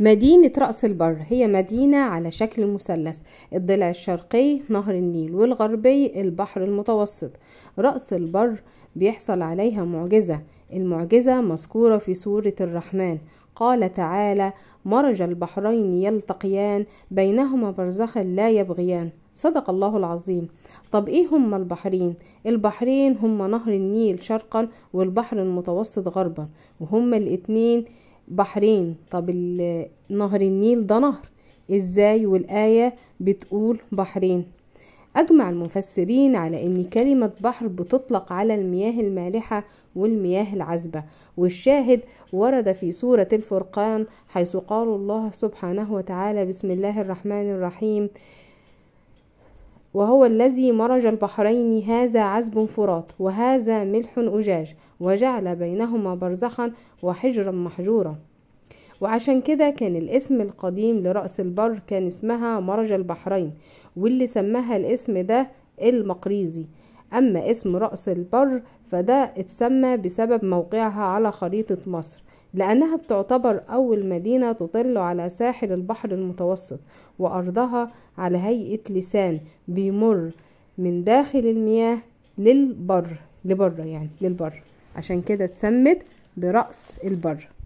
مدينة رأس البر هي مدينة على شكل مثلث الضلع الشرقي نهر النيل والغربي البحر المتوسط رأس البر بيحصل عليها معجزة المعجزة مذكورة في سورة الرحمن قال تعالى مرج البحرين يلتقيان بينهما برزخ لا يبغيان صدق الله العظيم طب ايه هما البحرين البحرين هما نهر النيل شرقا والبحر المتوسط غربا وهما الاتنين بحرين طب نهر النيل ده نهر ازاي والآية بتقول بحرين أجمع المفسرين على أن كلمة بحر بتطلق على المياه المالحة والمياه العذبة والشاهد ورد في سورة الفرقان حيث قال الله سبحانه وتعالى بسم الله الرحمن الرحيم وهو الذي مرج البحرين هذا عذب فرات وهذا ملح أجاج وجعل بينهما برزخا وحجرا محجورا وعشان كده كان الاسم القديم لرأس البر كان اسمها مرج البحرين واللي سماها الاسم ده المقريزي أما اسم رأس البر فده اتسمى بسبب موقعها على خريطة مصر لأنها بتعتبر أول مدينة تطل على ساحل البحر المتوسط وأرضها على هيئة لسان بيمر من داخل المياه للبر لبره يعني للبر عشان كده اتسمت برأس البر